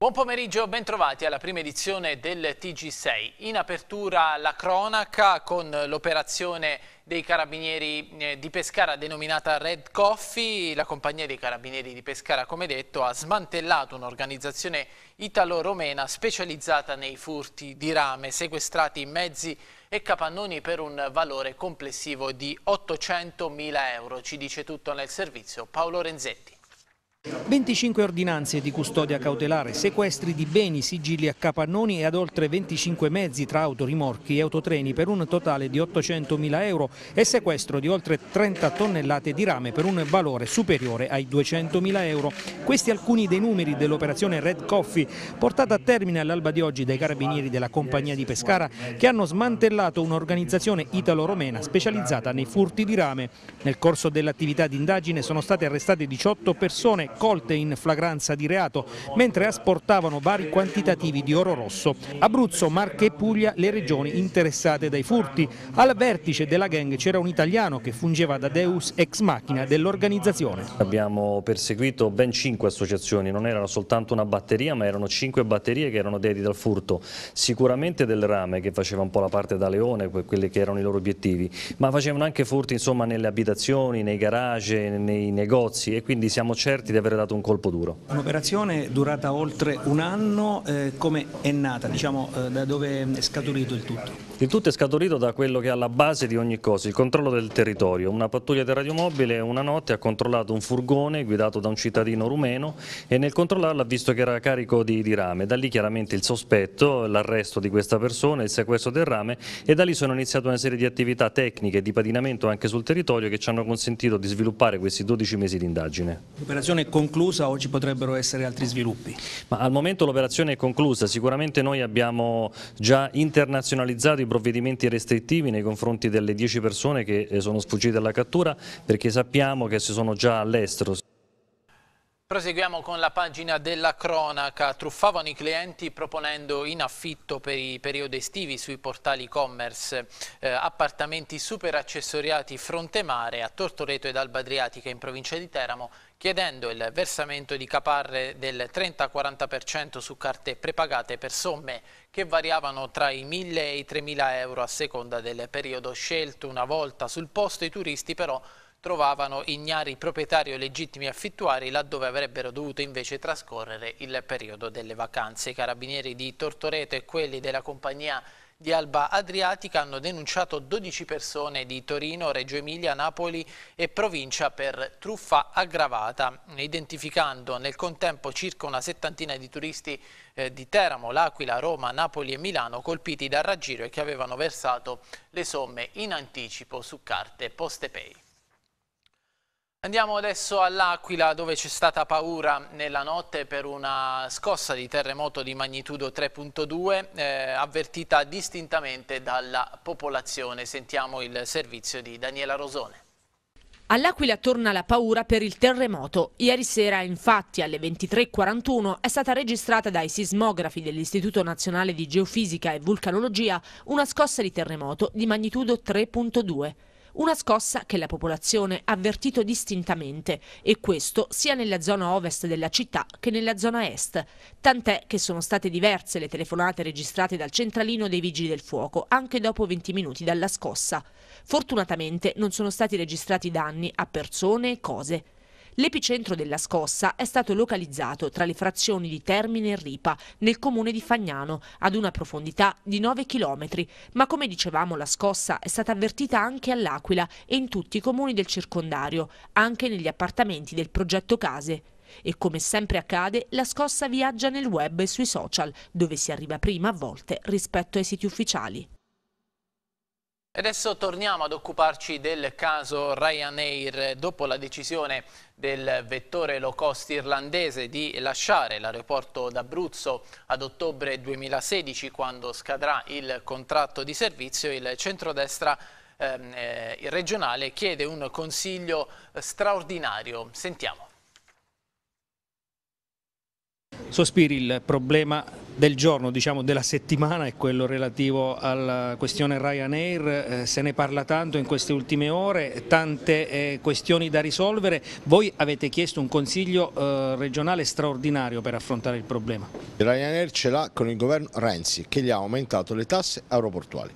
Buon pomeriggio, bentrovati alla prima edizione del TG6. In apertura la cronaca con l'operazione dei carabinieri eh, di Pescara denominata Red Coffee. La compagnia dei carabinieri di Pescara, come detto, ha smantellato un'organizzazione italo-romena specializzata nei furti di rame, sequestrati in mezzi e capannoni per un valore complessivo di 800.000 euro. Ci dice tutto nel servizio Paolo Renzetti. 25 ordinanze di custodia cautelare, sequestri di beni, sigilli a capannoni e ad oltre 25 mezzi tra auto, rimorchi e autotreni per un totale di 800 mila euro e sequestro di oltre 30 tonnellate di rame per un valore superiore ai 200 mila euro. Questi alcuni dei numeri dell'operazione Red Coffee portata a termine all'alba di oggi dai carabinieri della compagnia di Pescara che hanno smantellato un'organizzazione italo-romena specializzata nei furti di rame. Nel corso dell'attività di indagine sono state arrestate 18 persone e colte in flagranza di reato, mentre asportavano vari quantitativi di oro rosso. Abruzzo, Marche e Puglia le regioni interessate dai furti. Al vertice della gang c'era un italiano che fungeva da deus ex machina dell'organizzazione. Abbiamo perseguito ben cinque associazioni, non erano soltanto una batteria ma erano cinque batterie che erano dedite al furto. Sicuramente del rame che faceva un po' la parte da leone, quelli che erano i loro obiettivi, ma facevano anche furti insomma, nelle abitazioni, nei garage, nei negozi e quindi siamo certi di aver dato un colpo duro. Un'operazione durata oltre un anno, eh, come è nata, diciamo, eh, da dove è scaturito il tutto? Il tutto è scaturito da quello che è alla base di ogni cosa, il controllo del territorio. Una pattuglia di radiomobile una notte ha controllato un furgone guidato da un cittadino rumeno e nel controllarlo ha visto che era carico di, di rame. Da lì chiaramente il sospetto, l'arresto di questa persona, il sequestro del rame e da lì sono iniziate una serie di attività tecniche di padinamento anche sul territorio che ci hanno consentito di sviluppare questi 12 mesi di indagine. L'operazione conclusa o ci potrebbero essere altri sviluppi? Ma al momento l'operazione è conclusa, sicuramente noi abbiamo già internazionalizzato i provvedimenti restrittivi nei confronti delle 10 persone che eh, sono sfuggite alla cattura perché sappiamo che si sono già all'estero. Proseguiamo con la pagina della cronaca. Truffavano i clienti proponendo in affitto per i periodi estivi sui portali e-commerce eh, appartamenti super accessoriati fronte mare a Tortoreto ed Alba Adriatica in provincia di Teramo chiedendo il versamento di caparre del 30-40% su carte prepagate per somme che variavano tra i 1.000 e i 3.000 euro a seconda del periodo scelto. Una volta sul posto i turisti però trovavano ignari proprietari o legittimi affittuari laddove avrebbero dovuto invece trascorrere il periodo delle vacanze. I carabinieri di Tortoreto e quelli della compagnia di Alba Adriatica hanno denunciato 12 persone di Torino, Reggio Emilia, Napoli e provincia per truffa aggravata, identificando nel contempo circa una settantina di turisti eh, di Teramo, L'Aquila, Roma, Napoli e Milano colpiti dal raggiro e che avevano versato le somme in anticipo su carte poste pay. Andiamo adesso all'Aquila dove c'è stata paura nella notte per una scossa di terremoto di magnitudo 3.2 eh, avvertita distintamente dalla popolazione. Sentiamo il servizio di Daniela Rosone. All'Aquila torna la paura per il terremoto. Ieri sera, infatti, alle 23.41 è stata registrata dai sismografi dell'Istituto Nazionale di Geofisica e Vulcanologia una scossa di terremoto di magnitudo 3.2. Una scossa che la popolazione ha avvertito distintamente e questo sia nella zona ovest della città che nella zona est, tant'è che sono state diverse le telefonate registrate dal centralino dei Vigili del Fuoco anche dopo 20 minuti dalla scossa. Fortunatamente non sono stati registrati danni a persone e cose. L'epicentro della scossa è stato localizzato tra le frazioni di Termine e Ripa, nel comune di Fagnano, ad una profondità di 9 km, ma come dicevamo la scossa è stata avvertita anche all'Aquila e in tutti i comuni del circondario, anche negli appartamenti del progetto Case. E come sempre accade, la scossa viaggia nel web e sui social, dove si arriva prima a volte rispetto ai siti ufficiali adesso torniamo ad occuparci del caso Ryanair. Dopo la decisione del vettore low cost irlandese di lasciare l'aeroporto d'Abruzzo ad ottobre 2016, quando scadrà il contratto di servizio, il centrodestra ehm, eh, regionale chiede un consiglio eh, straordinario. Sentiamo. Sospiri il problema del giorno, diciamo della settimana è quello relativo alla questione Ryanair, eh, se ne parla tanto in queste ultime ore, tante eh, questioni da risolvere, voi avete chiesto un consiglio eh, regionale straordinario per affrontare il problema. Ryanair ce l'ha con il governo Renzi che gli ha aumentato le tasse aeroportuali.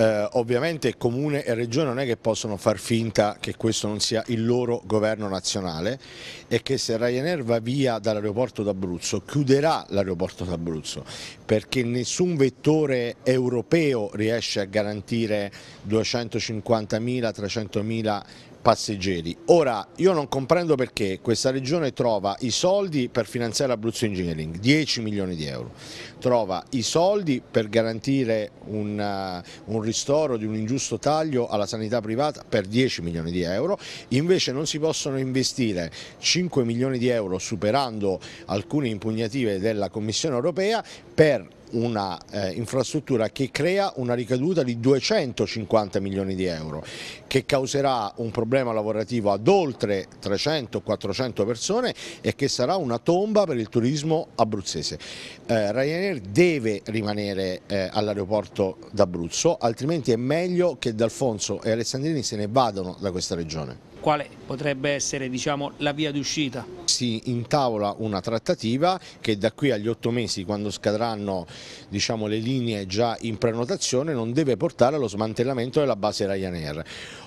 Eh, ovviamente Comune e Regione non è che possono far finta che questo non sia il loro governo nazionale e che se Ryanair va via dall'aeroporto d'Abruzzo chiuderà l'aeroporto d'Abruzzo perché nessun vettore europeo riesce a garantire 250.000-300.000 passeggeri. Ora, io non comprendo perché questa regione trova i soldi per finanziare Abruzzo Engineering, 10 milioni di euro, trova i soldi per garantire un, uh, un ristoro di un ingiusto taglio alla sanità privata per 10 milioni di euro, invece non si possono investire 5 milioni di euro superando alcune impugnative della Commissione europea per una eh, infrastruttura che crea una ricaduta di 250 milioni di euro, che causerà un problema lavorativo ad oltre 300-400 persone e che sarà una tomba per il turismo abruzzese. Eh, Ryanair deve rimanere eh, all'aeroporto d'Abruzzo, altrimenti è meglio che D'Alfonso e Alessandrini se ne vadano da questa regione quale potrebbe essere diciamo, la via d'uscita? Si intavola una trattativa che da qui agli otto mesi quando scadranno diciamo, le linee già in prenotazione non deve portare allo smantellamento della base Ryanair.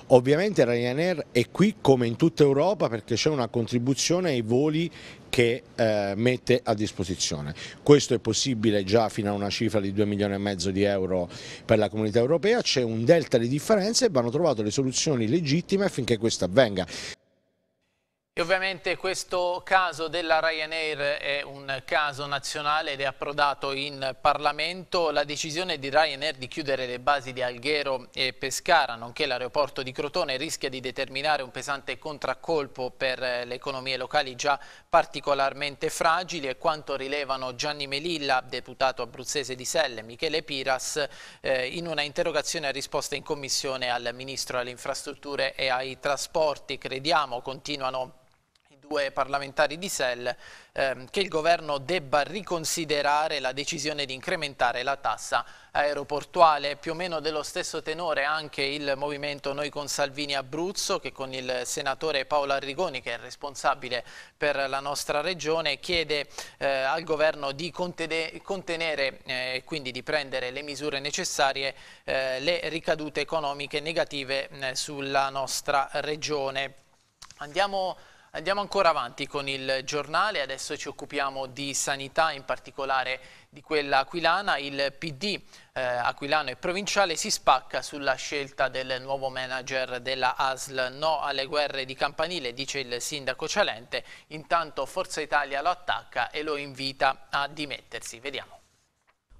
Ovviamente Ryanair è qui come in tutta Europa perché c'è una contribuzione ai voli che eh, mette a disposizione. Questo è possibile già fino a una cifra di 2 milioni e mezzo di euro per la comunità europea, c'è un delta di differenze e vanno trovate le soluzioni legittime affinché questo avvenga. E ovviamente questo caso della Ryanair è un caso nazionale ed è approdato in Parlamento. La decisione di Ryanair di chiudere le basi di Alghero e Pescara, nonché l'aeroporto di Crotone, rischia di determinare un pesante contraccolpo per eh, le economie locali già particolarmente fragili e quanto rilevano Gianni Melilla, deputato abruzzese di Selle, e Michele Piras, eh, in una interrogazione a risposta in commissione al Ministro alle Infrastrutture e ai Trasporti. Crediamo, continuano due parlamentari di SEL ehm, che il governo debba riconsiderare la decisione di incrementare la tassa aeroportuale. Più o meno dello stesso tenore anche il movimento Noi con Salvini Abruzzo che con il senatore Paolo Arrigoni che è responsabile per la nostra regione chiede eh, al governo di contenere eh, e eh, quindi di prendere le misure necessarie eh, le ricadute economiche negative eh, sulla nostra regione. Andiamo Andiamo ancora avanti con il giornale, adesso ci occupiamo di sanità, in particolare di quella aquilana. Il PD eh, aquilano e provinciale si spacca sulla scelta del nuovo manager della ASL. No alle guerre di campanile, dice il sindaco Cialente. Intanto Forza Italia lo attacca e lo invita a dimettersi. Vediamo.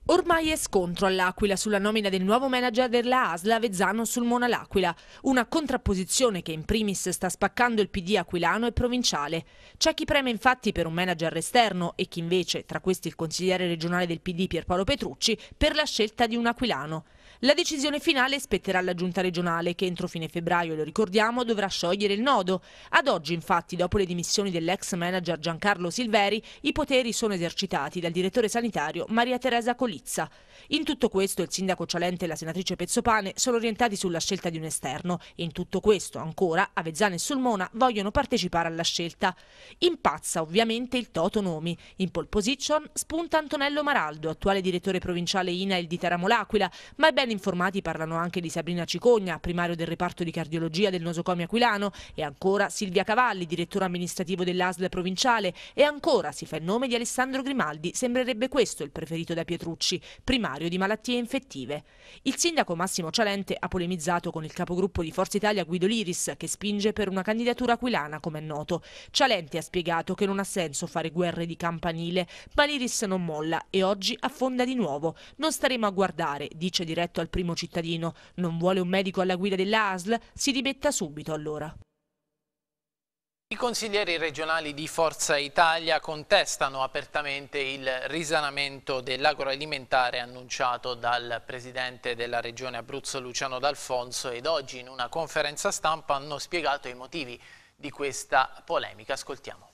Ormai è scontro all'Aquila sulla nomina del nuovo manager della ASLA Vezzano sul Mona L'Aquila, una contrapposizione che in primis sta spaccando il PD aquilano e provinciale. C'è chi preme infatti per un manager esterno e chi invece, tra questi il consigliere regionale del PD Pierpaolo Petrucci, per la scelta di un aquilano. La decisione finale spetterà alla giunta regionale che entro fine febbraio, lo ricordiamo, dovrà sciogliere il nodo. Ad oggi infatti, dopo le dimissioni dell'ex manager Giancarlo Silveri, i poteri sono esercitati dal direttore sanitario Maria Teresa Colizza. In tutto questo il sindaco Cialente e la senatrice Pezzopane sono orientati sulla scelta di un esterno e in tutto questo ancora Avezzano e Sulmona vogliono partecipare alla scelta. Impazza ovviamente il Toto Nomi. In pole position spunta Antonello Maraldo, attuale direttore provinciale INAIL di Teramo L'Aquila, ma è ben quotidiani informati parlano anche di Sabrina Cicogna, primario del reparto di cardiologia del nosocomio aquilano, e ancora Silvia Cavalli, direttore amministrativo dell'ASL provinciale, e ancora si fa il nome di Alessandro Grimaldi, sembrerebbe questo il preferito da Pietrucci, primario di malattie infettive. Il sindaco Massimo Cialente ha polemizzato con il capogruppo di Forza Italia Guido Liris, che spinge per una candidatura aquilana, come è noto. Cialente ha spiegato che non ha senso fare guerre di campanile, ma Liris non molla e oggi affonda di nuovo. Non staremo a guardare, dice diretto a al primo cittadino. Non vuole un medico alla guida dell'ASL? Si dimetta subito allora. I consiglieri regionali di Forza Italia contestano apertamente il risanamento dell'agroalimentare annunciato dal presidente della regione Abruzzo Luciano D'Alfonso ed oggi in una conferenza stampa hanno spiegato i motivi di questa polemica. Ascoltiamo.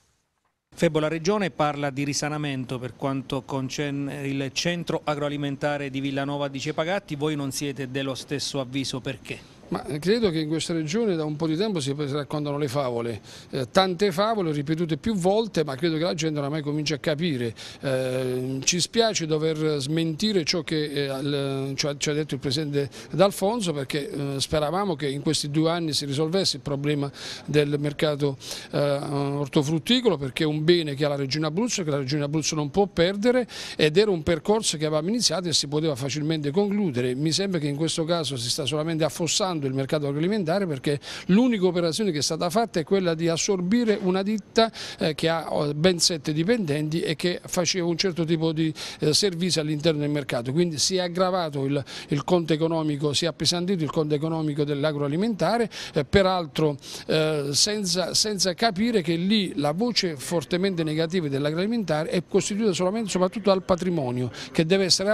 Febo, la Regione parla di risanamento per quanto concerne il centro agroalimentare di Villanova di Cepagatti, voi non siete dello stesso avviso perché? Ma credo che in questa regione da un po' di tempo si raccontano le favole, eh, tante favole ripetute più volte ma credo che la gente oramai comincia a capire. Eh, ci spiace dover smentire ciò che eh, ci, ha, ci, ha, detto il Presidente D'Alfonso perché eh, speravamo che in questi due anni si risolvesse il problema del mercato eh, ortofrutticolo perché è un bene che ha la Regione Abruzzo, che la Regione Abruzzo non può perdere ed era un percorso che avevamo iniziato e si poteva facilmente concludere. Mi sembra che in questo caso si sta solamente affossando salvando il mercato agroalimentare perché l'unica operazione che è stata fatta è quella di assorbire una ditta eh, che ha oh, ben sette dipendenti e che faceva un certo tipo di eh, servizio all'interno del mercato, quindi si è aggravato il, il conto economico, si è appesantito il conto economico dell'agroalimentare, eh, peraltro senza, senza capire che lì la voce fortemente negativa dell'agroalimentare è costituita solamente soprattutto dal patrimonio che deve essere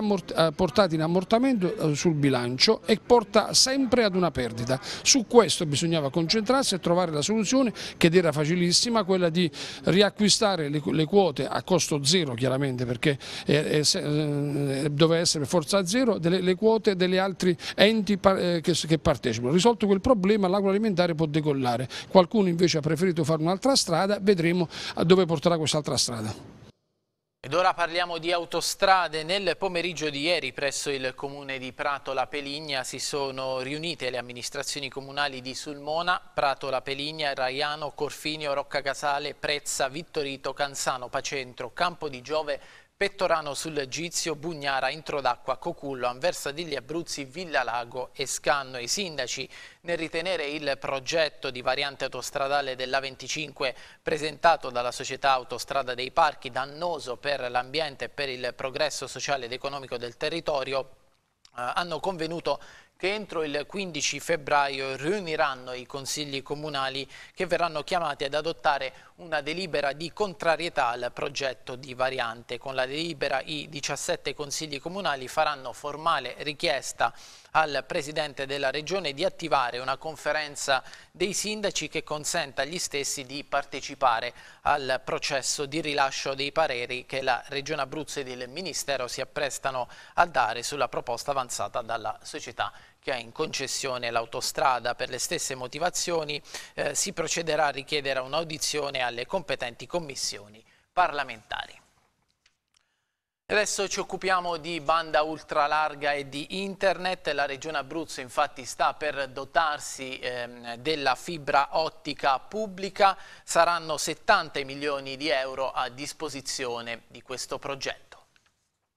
portato in ammortamento sul bilancio e porta sempre ad una perdita. Su questo bisognava concentrarsi e trovare la soluzione che era facilissima, quella di riacquistare le, quote a costo zero chiaramente perché eh, eh, eh, doveva essere forza zero delle, le quote degli altri enti che, che partecipano. Risolto quel problema l'agroalimentare può decollare, qualcuno invece ha preferito fare un'altra strada, vedremo dove porterà quest'altra strada. Ed ora parliamo di autostrade. Nel pomeriggio di ieri presso il comune di Prato La Peligna si sono riunite le amministrazioni comunali di Sulmona, Prato La Peligna, Raiano, Corfinio, Rocca Casale, Prezza, Vittorito, Canzano, Pacentro, Campo di Giove, Pettorano sul Gizio, Bugnara, Introdacqua, Cocullo, Anversa degli Abruzzi, Villa Lago e Scanno. I sindaci nel ritenere il progetto di variante autostradale dell'A25 presentato dalla società Autostrada dei Parchi dannoso per l'ambiente e per il progresso sociale ed economico del territorio eh, hanno convenuto che entro il 15 febbraio riuniranno i consigli comunali che verranno chiamati ad adottare una delibera di contrarietà al progetto di variante. Con la delibera i 17 consigli comunali faranno formale richiesta al Presidente della Regione di attivare una conferenza dei sindaci che consenta agli stessi di partecipare al processo di rilascio dei pareri che la Regione Abruzzo ed il Ministero si apprestano a dare sulla proposta avanzata dalla società che ha in concessione l'autostrada. Per le stesse motivazioni eh, si procederà a richiedere un'audizione alle competenti commissioni parlamentari. Adesso ci occupiamo di banda ultralarga e di internet, la regione Abruzzo infatti sta per dotarsi ehm, della fibra ottica pubblica, saranno 70 milioni di euro a disposizione di questo progetto.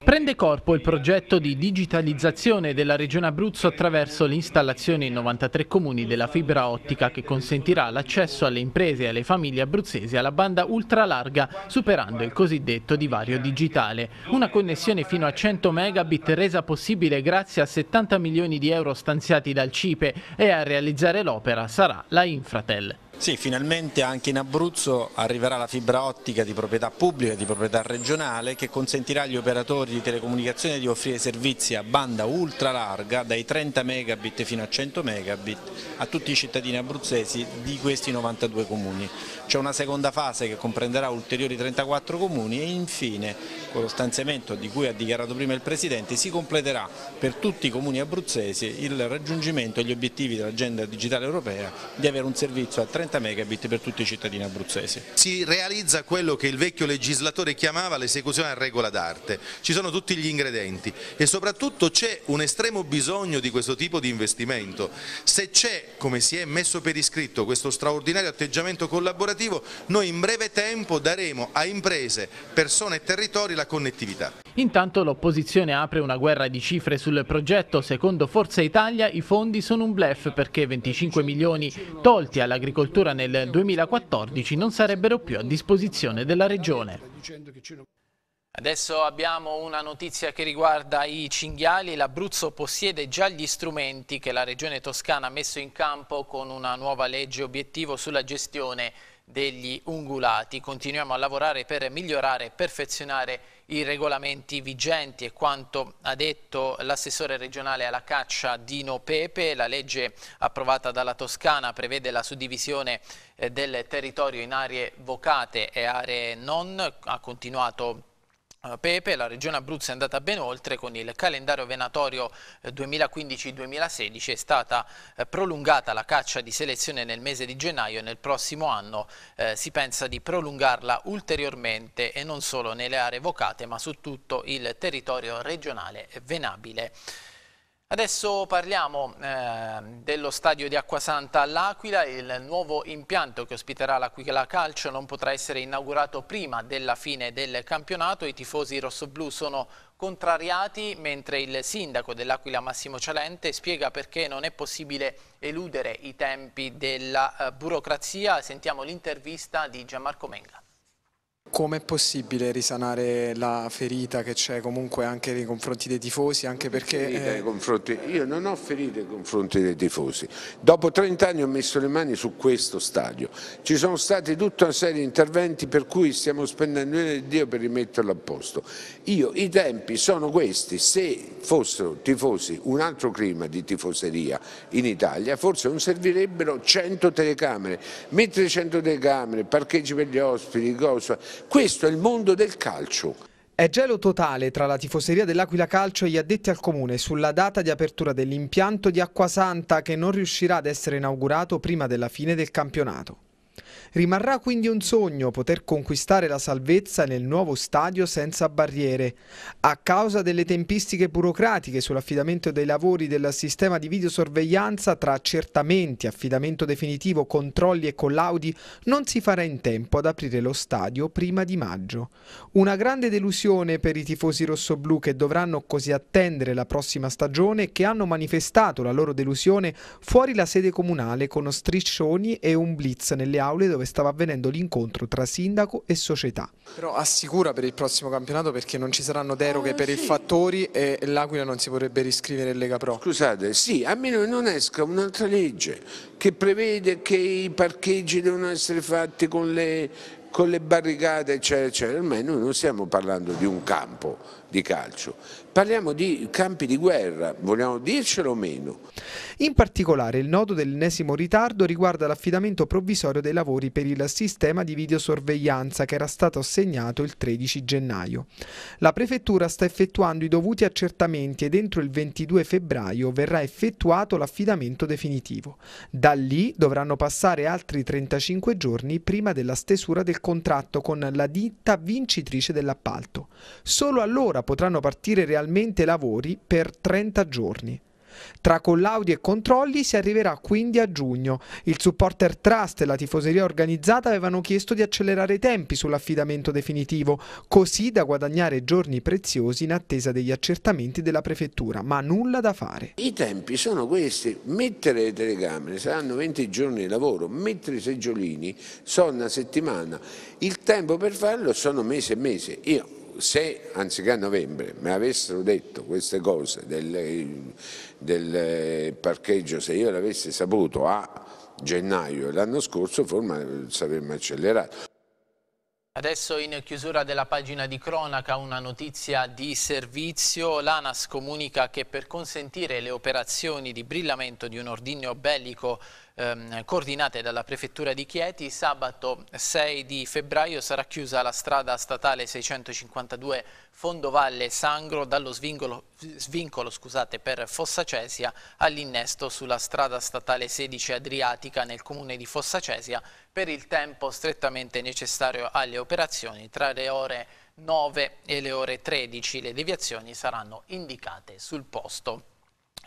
Prende corpo il progetto di digitalizzazione della Regione Abruzzo attraverso l'installazione in 93 comuni della fibra ottica che consentirà l'accesso alle imprese e alle famiglie abruzzesi alla banda ultralarga superando il cosiddetto divario digitale. Una connessione fino a 100 megabit resa possibile grazie a 70 milioni di euro stanziati dal CIPE e a realizzare l'opera sarà la Infratel. Sì, finalmente anche in Abruzzo arriverà la fibra ottica di proprietà pubblica, di proprietà regionale che consentirà agli operatori di telecomunicazione di offrire servizi a banda ultra larga dai 30 megabit fino a 100 megabit a tutti i cittadini abruzzesi di questi 92 comuni. C'è una seconda fase che comprenderà ulteriori 34 comuni e infine lo stanziamento di cui ha dichiarato prima il Presidente, si completerà per tutti i comuni abruzzesi il raggiungimento degli obiettivi dell'agenda digitale europea di avere un servizio a 30 megabit per tutti i cittadini abruzzesi. Si realizza quello che il vecchio legislatore chiamava l'esecuzione a regola d'arte, ci sono tutti gli ingredienti e soprattutto c'è un estremo bisogno di questo tipo di investimento. Se c'è, come si è messo per iscritto, questo straordinario atteggiamento collaborativo, noi in breve tempo daremo a imprese, persone e territori la connettività. Intanto l'opposizione apre una guerra di cifre sul progetto. Secondo Forza Italia i fondi sono un blef perché 25 milioni tolti all'agricoltura nel 2014 non sarebbero più a disposizione della Regione. Adesso abbiamo una notizia che riguarda i cinghiali. L'Abruzzo possiede già gli strumenti che la Regione Toscana ha messo in campo con una nuova legge obiettivo sulla gestione degli ungulati. Continuiamo a lavorare per migliorare e perfezionare il i regolamenti vigenti e quanto ha detto l'assessore regionale alla caccia Dino Pepe, la legge approvata dalla Toscana prevede la suddivisione eh, del territorio in aree vocate e aree non, ha continuato Pepe, la regione Abruzzo è andata ben oltre con il calendario venatorio 2015-2016 eh, è stata eh, prolungata la caccia di selezione nel mese di gennaio e nel prossimo anno eh, si pensa di prolungarla ulteriormente e non solo nelle aree vocate ma su tutto il territorio regionale venabile. Adesso parliamo eh, dello stadio di Acquasanta all'Aquila, il nuovo impianto che ospiterà l'Aquila Calcio non potrà essere inaugurato prima della fine del campionato, i tifosi rossoblù sono contrariati, mentre il sindaco dell'Aquila Massimo Cialente spiega perché non è possibile eludere i tempi della eh, burocrazia, sentiamo l'intervista di Gianmarco Menga. Com'è possibile risanare la ferita che c'è comunque anche nei confronti dei tifosi? Anche perché... Eh, confronti, io non ho ferite nei confronti dei tifosi. Dopo 30 anni ho messo le mani su questo stadio. Ci sono stati tutta una serie di interventi per cui stiamo spendendo il Dio per rimetterlo a posto. Io, i tempi sono questi. Se fossero tifosi un altro clima di tifoseria in Italia, forse non servirebbero 100 telecamere. Mettere 100 telecamere, parcheggi per gli ospiti, cosa questo è il mondo del calcio. È gelo totale tra la tifoseria dell'Aquila Calcio e gli addetti al comune sulla data di apertura dell'impianto di Acquasanta che non riuscirà ad essere inaugurato prima della fine del campionato. Rimarrà quindi un sogno poter conquistare la salvezza nel nuovo stadio senza barriere. A causa delle tempistiche burocratiche sull'affidamento dei lavori del sistema di videosorveglianza tra accertamenti, affidamento definitivo, controlli e collaudi, non si farà in tempo ad aprire lo stadio prima di maggio. Una grande delusione per i tifosi rossoblù che dovranno così attendere la prossima stagione e che hanno manifestato la loro delusione fuori la sede comunale con striscioni e un blitz nelle aule dove dove stava avvenendo l'incontro tra sindaco e società. Però assicura per il prossimo campionato perché non ci saranno deroghe eh, per sì. i fattori e l'Aquila non si vorrebbe riscrivere in Lega Pro. Scusate, sì, a meno che non esca un'altra legge che prevede che i parcheggi devono essere fatti con le con le barricate eccetera eccetera, ormai noi non stiamo parlando di un campo di calcio, parliamo di campi di guerra, vogliamo dircelo o meno. In particolare il nodo dell'ennesimo ritardo riguarda l'affidamento provvisorio dei lavori per il sistema di videosorveglianza che era stato assegnato il 13 gennaio. La prefettura sta effettuando i dovuti accertamenti e entro il 22 febbraio verrà effettuato l'affidamento definitivo. Da lì dovranno passare altri 35 giorni prima della stesura del del contratto con la ditta vincitrice dell'appalto. Solo allora potranno partire realmente i lavori per 30 giorni. Tra collaudi e controlli si arriverà quindi a giugno. Il supporter trust e la tifoseria organizzata avevano chiesto di accelerare i tempi sull'affidamento definitivo, così da guadagnare giorni preziosi in attesa degli accertamenti della prefettura, ma nulla da fare. I tempi sono questi, mettere le telecamere saranno 20 giorni di lavoro, mettere i seggiolini sono una settimana, il tempo per farlo sono mesi e mesi. Io se anziché a novembre mi avessero detto queste cose del, del parcheggio, se io l'avessi saputo a gennaio l'anno scorso, forse saremmo accelerati. Adesso in chiusura della pagina di cronaca una notizia di servizio. L'ANAS comunica che per consentire le operazioni di brillamento di un ordigno bellico ehm, coordinate dalla Prefettura di Chieti, sabato 6 di febbraio sarà chiusa la strada statale 652 Fondovalle Sangro dallo svingolo, svincolo scusate, per Fossacesia all'innesto sulla strada statale 16 Adriatica nel comune di Fossacesia per il tempo strettamente necessario alle operazioni tra le ore 9 e le ore 13. Le deviazioni saranno indicate sul posto.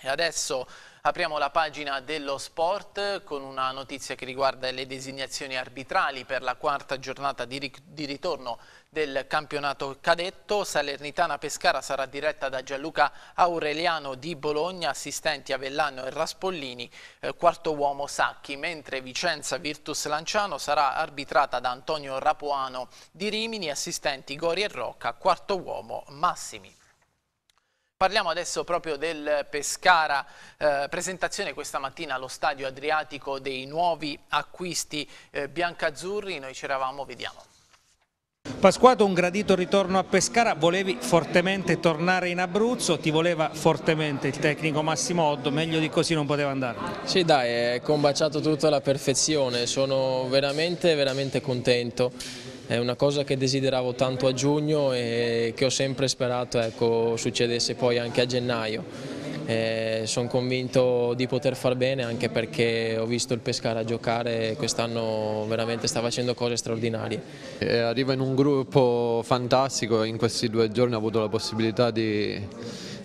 E adesso apriamo la pagina dello sport con una notizia che riguarda le designazioni arbitrali per la quarta giornata di, ri di ritorno del campionato cadetto. Salernitana Pescara sarà diretta da Gianluca Aureliano di Bologna, assistenti Avellano e Raspollini, eh, quarto uomo Sacchi, mentre Vicenza Virtus Lanciano sarà arbitrata da Antonio Rapuano di Rimini, assistenti Gori e Rocca, quarto uomo Massimi. Parliamo adesso proprio del Pescara, eh, presentazione questa mattina allo Stadio Adriatico dei nuovi acquisti eh, biancazzurri, noi c'eravamo, vediamo. Pasquato, un gradito ritorno a Pescara, volevi fortemente tornare in Abruzzo, ti voleva fortemente il tecnico Massimo Oddo, meglio di così non poteva andare. Sì dai, è combaciato tutto alla perfezione, sono veramente veramente contento, è una cosa che desideravo tanto a giugno e che ho sempre sperato ecco, succedesse poi anche a gennaio. Eh, Sono convinto di poter far bene anche perché ho visto il Pescara giocare e quest'anno veramente sta facendo cose straordinarie. E arriva in un gruppo fantastico, in questi due giorni ho avuto la possibilità di,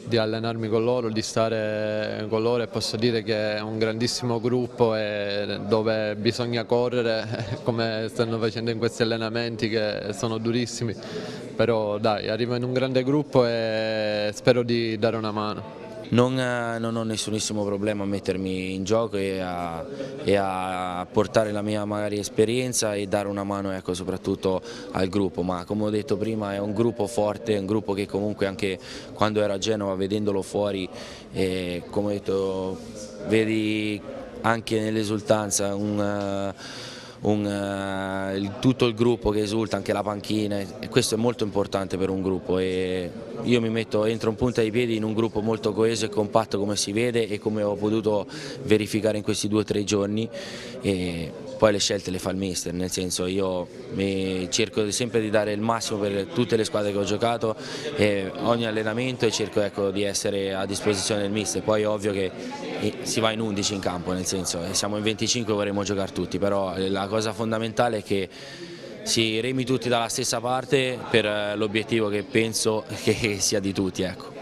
di allenarmi con loro, di stare con loro e posso dire che è un grandissimo gruppo dove bisogna correre come stanno facendo in questi allenamenti che sono durissimi, però dai, arriva in un grande gruppo e spero di dare una mano. Non, eh, non ho nessunissimo problema a mettermi in gioco e a, e a portare la mia magari, esperienza e dare una mano ecco, soprattutto al gruppo, ma come ho detto prima è un gruppo forte, un gruppo che comunque anche quando ero a Genova vedendolo fuori, eh, come ho detto, vedi anche nell'esultanza un... Uh, un, uh, il, tutto il gruppo che esulta, anche la panchina, e questo è molto importante per un gruppo e io mi metto entro un punta di piedi in un gruppo molto coeso e compatto come si vede e come ho potuto verificare in questi due o tre giorni e poi le scelte le fa il mister, nel senso io cerco sempre di dare il massimo per tutte le squadre che ho giocato e ogni allenamento e cerco ecco, di essere a disposizione del mister, poi è ovvio che eh, si va in 11 in campo, nel senso eh, siamo in 25 e vorremmo giocare tutti, però la cosa fondamentale è che si remi tutti dalla stessa parte per eh, l'obiettivo che penso che sia di tutti. Ecco.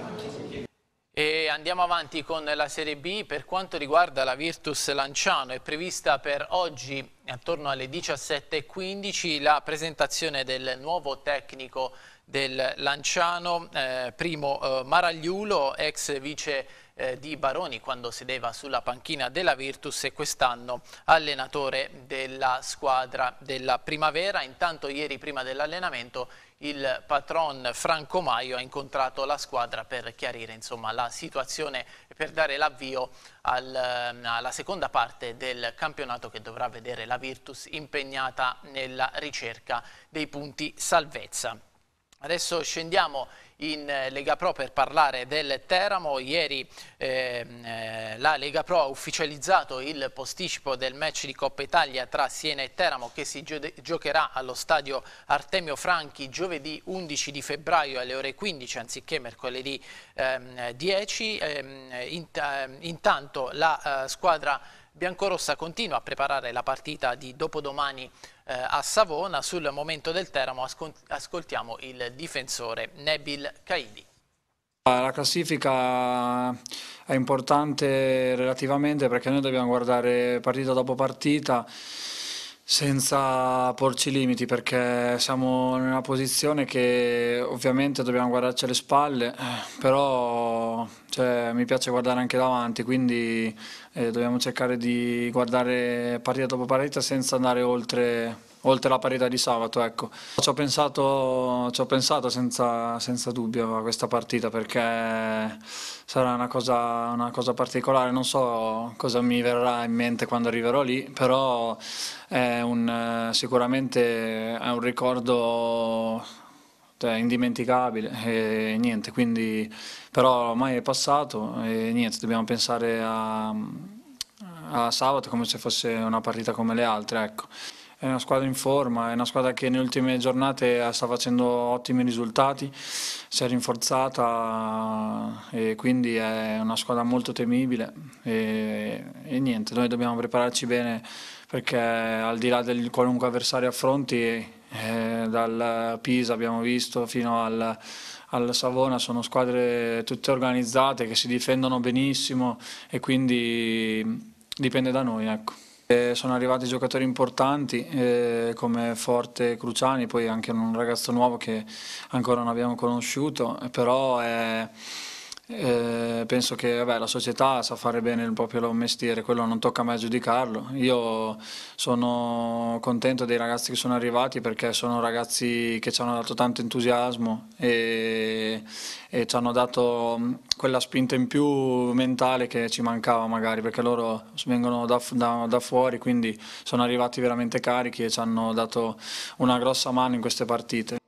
E andiamo avanti con la Serie B, per quanto riguarda la Virtus Lanciano è prevista per oggi attorno alle 17.15 la presentazione del nuovo tecnico del Lanciano, eh, primo eh, Maragliulo, ex vice eh, di Baroni quando sedeva sulla panchina della Virtus e quest'anno allenatore della squadra della primavera. Intanto ieri prima dell'allenamento il patron Franco Maio ha incontrato la squadra per chiarire insomma, la situazione e per dare l'avvio al, ehm, alla seconda parte del campionato che dovrà vedere la Virtus impegnata nella ricerca dei punti salvezza. Adesso scendiamo in eh, Lega Pro per parlare del Teramo. Ieri ehm, eh, la Lega Pro ha ufficializzato il posticipo del match di Coppa Italia tra Siena e Teramo che si giocherà allo stadio Artemio Franchi giovedì 11 di febbraio alle ore 15 anziché mercoledì ehm, 10. Ehm, int ehm, intanto la eh, squadra biancorossa continua a preparare la partita di dopodomani eh, a Savona. Sul momento del Teramo ascoltiamo il difensore Nebil Kaidi. Ah, la classifica è importante relativamente perché noi dobbiamo guardare partita dopo partita senza porci limiti perché siamo in una posizione che ovviamente dobbiamo guardarci alle spalle, eh, però cioè, mi piace guardare anche davanti, quindi eh, dobbiamo cercare di guardare partita dopo partita senza andare oltre oltre la parità di sabato. Ecco. Ci ho pensato, ci ho pensato senza, senza, dubbio a questa partita perché sarà una cosa, una cosa, particolare, non so cosa mi verrà in mente quando arriverò lì, però è un, sicuramente è un ricordo cioè, indimenticabile e niente, quindi però ormai è passato e niente, dobbiamo pensare a, a sabato come se fosse una partita come le altre. Ecco è una squadra in forma, è una squadra che nelle ultime giornate eh, sta facendo ottimi risultati, si è rinforzata eh, e quindi è una squadra molto temibile e, e niente, noi dobbiamo prepararci bene perché al di là di qualunque avversario affronti eh, dal Pisa abbiamo visto fino al, al, Savona sono squadre tutte organizzate che si difendono benissimo e quindi mm, dipende da noi. Ecco. Eh, sono arrivati giocatori importanti eh, come Forte Cruciani, poi anche un ragazzo nuovo che ancora non abbiamo conosciuto, eh, però è eh, penso che vabbè, la società sa fare bene il proprio mestiere, quello non tocca a giudicarlo. Io sono contento dei ragazzi che sono arrivati perché sono ragazzi che ci hanno dato tanto entusiasmo e, e ci hanno dato mm, quella spinta in più mentale che ci mancava magari perché loro vengono da, da, da fuori, quindi sono arrivati veramente carichi e ci hanno dato una grossa mano in queste partite.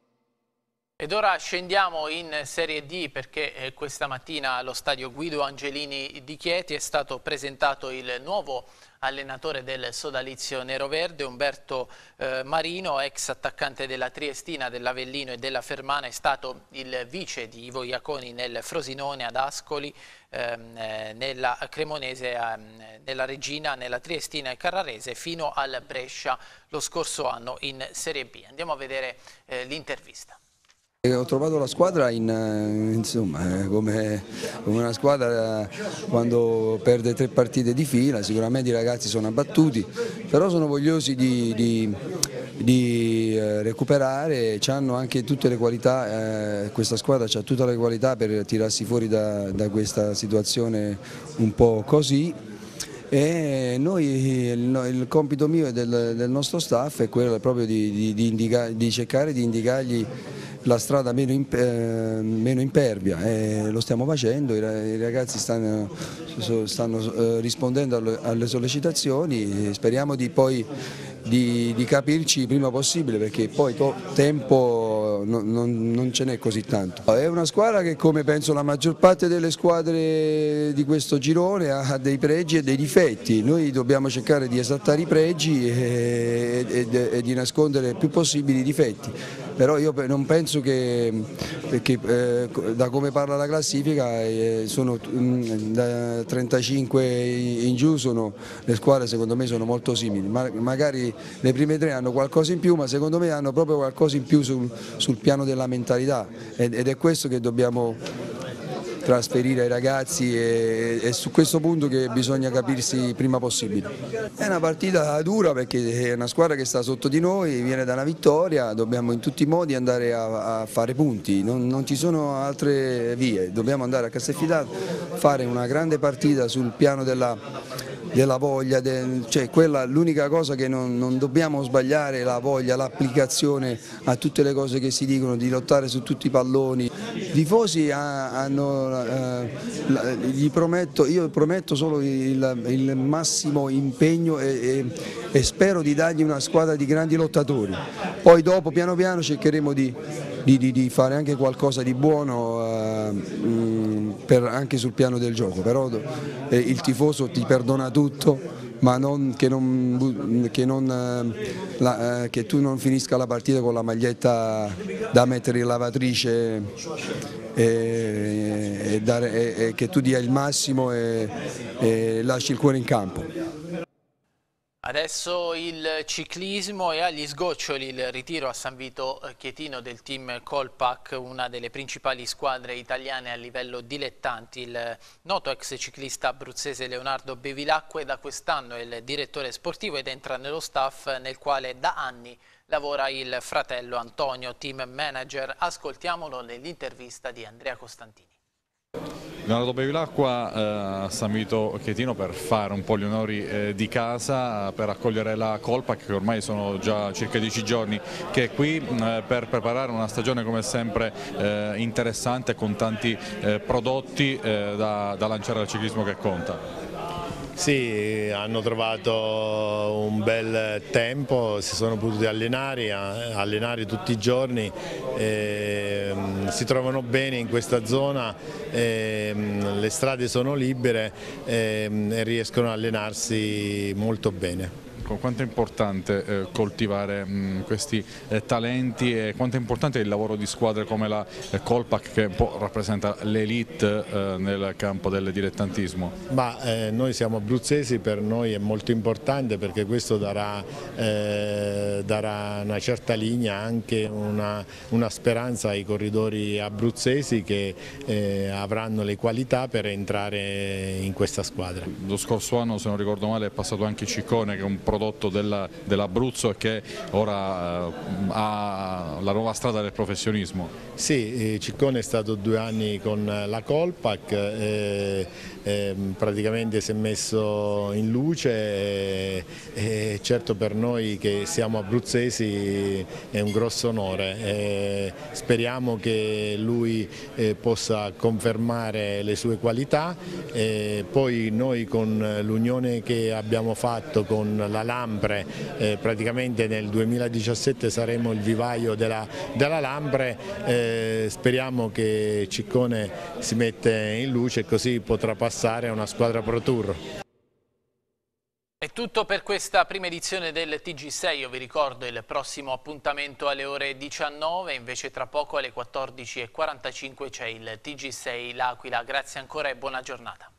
Ed ora scendiamo in Serie D perché eh, questa mattina allo stadio Guido Angelini di Chieti è stato presentato il nuovo allenatore del sodalizio neroverde Umberto eh, Marino, ex attaccante della Triestina, dell'Avellino e della Fermana, è stato il vice di Ivo Iaconi nel Frosinone, ad Ascoli, ehm, eh, nella Cremonese, ehm, nella Regina, nella Triestina e Carrarese fino al Brescia lo scorso anno in Serie B. Andiamo a vedere eh, l'intervista. Eh, ho trovato la squadra in, eh, insomma, eh, come, come, una squadra quando perde tre partite di fila, sicuramente i ragazzi sono abbattuti, però sono vogliosi di, di, di recuperare, hanno anche tutte le qualità, eh, questa squadra ha tutte le qualità per tirarsi fuori da, da questa situazione un po' così. E noi, il, compito mio e del, del nostro staff è quello proprio di, di, di, indica, di cercare di indicargli la strada meno, imper, eh, meno impervia e lo stiamo facendo, i, ragazzi stanno, stanno eh, rispondendo alle sollecitazioni speriamo di, poi, di capirci il prima possibile perché poi tempo non, non, non ce n'è così tanto. È una squadra che come penso la maggior parte delle squadre di questo girone ha dei pregi e dei difetti, noi dobbiamo cercare di esaltare i pregi e, e, e di nascondere il più possibile i difetti, però io non penso che, che eh, da come parla la classifica eh, sono, mh, mm, da 35 in giù sono, le squadre secondo me sono molto simili, Ma, magari le prime tre hanno qualcosa in più ma secondo me hanno proprio qualcosa in più sul, sul sul piano della mentalità ed è questo che dobbiamo trasferire ai ragazzi e, e, su questo punto che bisogna capirsi prima possibile. È una partita dura perché è una squadra che sta sotto di noi, viene da una vittoria, dobbiamo in tutti i modi andare a, a fare punti, non, non, ci sono altre vie, dobbiamo andare a Castelfidato, fare una grande partita sul piano della della voglia, de, cioè quella l'unica cosa che non, non dobbiamo sbagliare è la voglia, l'applicazione a tutte le cose che si dicono, di lottare su tutti i palloni. I tifosi hanno, eh, gli prometto, io prometto solo il, il massimo impegno e, e e spero di dargli una squadra di grandi lottatori. Poi dopo piano piano cercheremo di, di, di, di fare anche qualcosa di buono eh, mm, per, anche sul piano del gioco, però eh, il tifoso ti perdona tutto ma non, che, non, che, non, eh, la, eh, che, tu non finisca la partita con la maglietta da mettere in lavatrice e, e, dare, e, e che tu dia il massimo e lasci il cuore in campo. Adesso il ciclismo e agli sgoccioli il ritiro a San Vito eh, Chietino del team Colpac, una delle principali squadre italiane a livello dilettanti. Il noto ex ciclista abruzzese Leonardo Bevilacque da quest'anno è il direttore sportivo ed entra nello staff nel quale da anni lavora il fratello Antonio, team manager. Ascoltiamolo nell'intervista di Andrea Costantini. Leonardo Bevilacqua eh, a San Vito Chietino per fare un po' gli onori eh, di casa, per accogliere la colpa che ormai sono già circa dieci giorni che è qui mm, eh, per preparare una stagione come sempre eh, interessante con tanti eh, prodotti eh, da, da lanciare al ciclismo che conta. Sì, hanno trovato un bel tempo, si sono potuti allenare, allenare tutti i giorni, eh, si trovano bene in questa zona, eh, le strade sono libere ehm, e riescono a allenarsi molto bene ecco, quanto è importante eh, coltivare mh, mm, questi eh, talenti e quanto è importante il lavoro di squadre come la eh, Colpac che un po' rappresenta l'elite eh, nel campo del dilettantismo? Ma, eh, noi siamo abruzzesi, per noi è molto importante perché questo darà, eh, darà una certa linea, anche una, una, speranza ai corridori abruzzesi che avranno le qualità per entrare in questa squadra. Lo scorso anno se non ricordo male è passato anche Ciccone che è un pro prodotto dell'Abruzzo dell e che ora eh, ha la nuova strada del professionismo. Sì, eh, Ciccone è stato due anni con eh, la Colpac, eh, eh, praticamente si è messo in luce e eh, certo per noi che siamo abruzzesi è un grosso onore. speriamo che lui possa confermare le sue qualità, poi noi con l'unione che abbiamo fatto con la Lampre, eh, praticamente nel 2017 saremo il vivaio della, della Lampre, eh, speriamo che Ciccone si mette in luce e così potrà passare a una squadra Pro Tour. È tutto per questa prima edizione del TG6, io vi ricordo il prossimo appuntamento alle ore 19, invece tra poco alle 14.45 c'è il TG6 L'Aquila, grazie ancora e buona giornata.